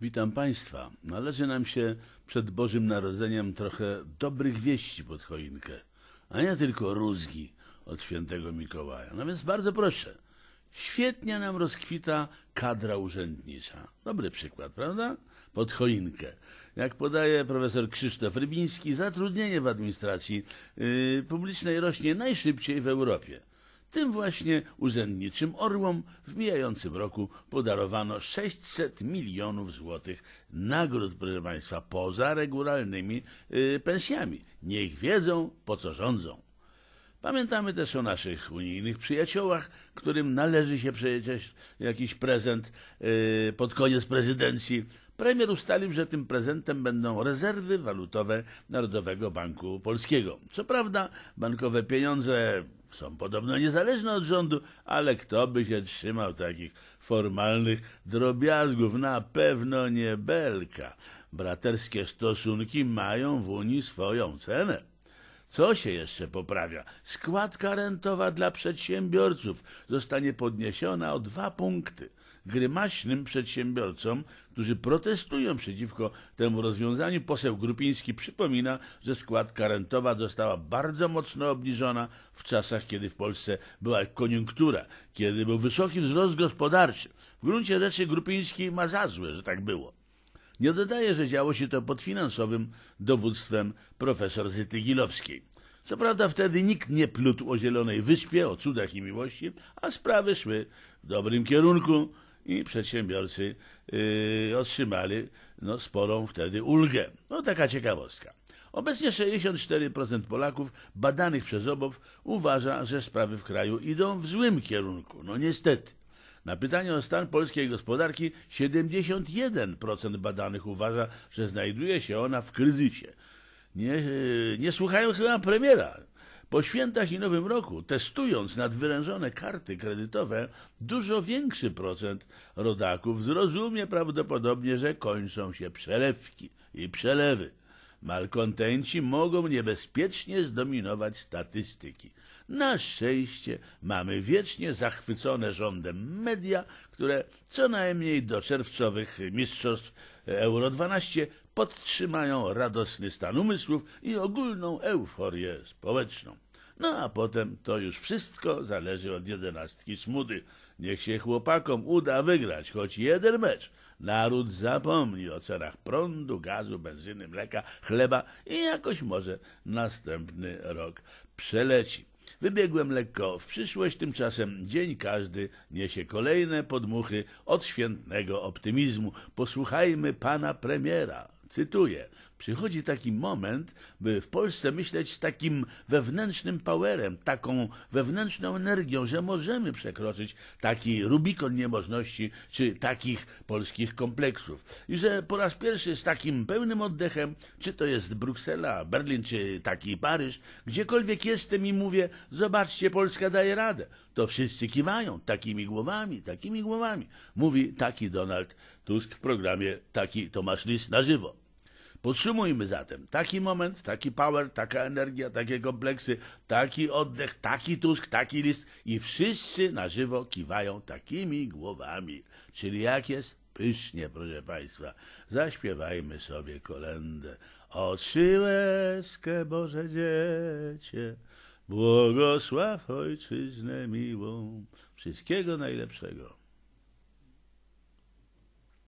Witam Państwa. Należy nam się przed Bożym Narodzeniem trochę dobrych wieści pod choinkę, a nie tylko rózgi od świętego Mikołaja. No więc bardzo proszę, świetnie nam rozkwita kadra urzędnicza. Dobry przykład, prawda? Pod choinkę. Jak podaje profesor Krzysztof Rybiński, zatrudnienie w administracji yy, publicznej rośnie najszybciej w Europie. Tym właśnie urzędniczym orłom w mijającym roku podarowano 600 milionów złotych nagród, proszę Państwa, poza regularnymi yy, pensjami. Niech wiedzą, po co rządzą. Pamiętamy też o naszych unijnych przyjaciołach, którym należy się przecież jakiś prezent yy, pod koniec prezydencji. Premier ustalił, że tym prezentem będą rezerwy walutowe Narodowego Banku Polskiego. Co prawda, bankowe pieniądze są podobno niezależne od rządu, ale kto by się trzymał takich formalnych drobiazgów? Na pewno nie Belka. Braterskie stosunki mają w Unii swoją cenę. Co się jeszcze poprawia? Składka rentowa dla przedsiębiorców zostanie podniesiona o dwa punkty grymaśnym przedsiębiorcom, którzy protestują przeciwko temu rozwiązaniu. Poseł Grupiński przypomina, że składka rentowa została bardzo mocno obniżona w czasach, kiedy w Polsce była koniunktura, kiedy był wysoki wzrost gospodarczy. W gruncie rzeczy Grupiński ma za złe, że tak było. Nie dodaje, że działo się to pod finansowym dowództwem profesor Gilowskiej. Co prawda wtedy nikt nie plutł o Zielonej Wyspie, o cudach i miłości, a sprawy szły w dobrym kierunku i przedsiębiorcy yy, otrzymali no, sporą wtedy ulgę. No taka ciekawostka. Obecnie 64% Polaków badanych przez OBOW uważa, że sprawy w kraju idą w złym kierunku. No niestety. Na pytanie o stan polskiej gospodarki 71% badanych uważa, że znajduje się ona w kryzysie. Nie, y, nie słuchają chyba premiera. Po świętach i Nowym Roku, testując nadwyrężone karty kredytowe, dużo większy procent rodaków zrozumie prawdopodobnie, że kończą się przelewki i przelewy. Malkontenci mogą niebezpiecznie zdominować statystyki. Na szczęście mamy wiecznie zachwycone rządem media, które co najmniej do czerwcowych mistrzostw Euro 12 podtrzymają radosny stan umysłów i ogólną euforię społeczną. No a potem to już wszystko zależy od jedenastki smudy. Niech się chłopakom uda wygrać choć jeden mecz. Naród zapomni o cenach prądu, gazu, benzyny, mleka, chleba i jakoś może następny rok przeleci. Wybiegłem lekko w przyszłość, tymczasem dzień każdy niesie kolejne podmuchy od świętnego optymizmu. Posłuchajmy pana premiera. Cytuję: Przychodzi taki moment, by w Polsce myśleć z takim wewnętrznym powerem, taką wewnętrzną energią, że możemy przekroczyć taki Rubikon niemożności czy takich polskich kompleksów. I że po raz pierwszy z takim pełnym oddechem, czy to jest Bruksela, Berlin, czy taki Paryż, gdziekolwiek jestem i mówię, zobaczcie, Polska daje radę. To wszyscy kiwają takimi głowami, takimi głowami. Mówi taki Donald Tusk w programie taki Tomasz Lis na żywo. Podsumujmy zatem taki moment, taki power, taka energia, takie kompleksy, taki oddech, taki tusk, taki list i wszyscy na żywo kiwają takimi głowami. Czyli jak jest? Pysznie, proszę Państwa. Zaśpiewajmy sobie kolędę. Oczy łezkę Boże dziecię, błogosław ojczyznę miłą. Wszystkiego najlepszego.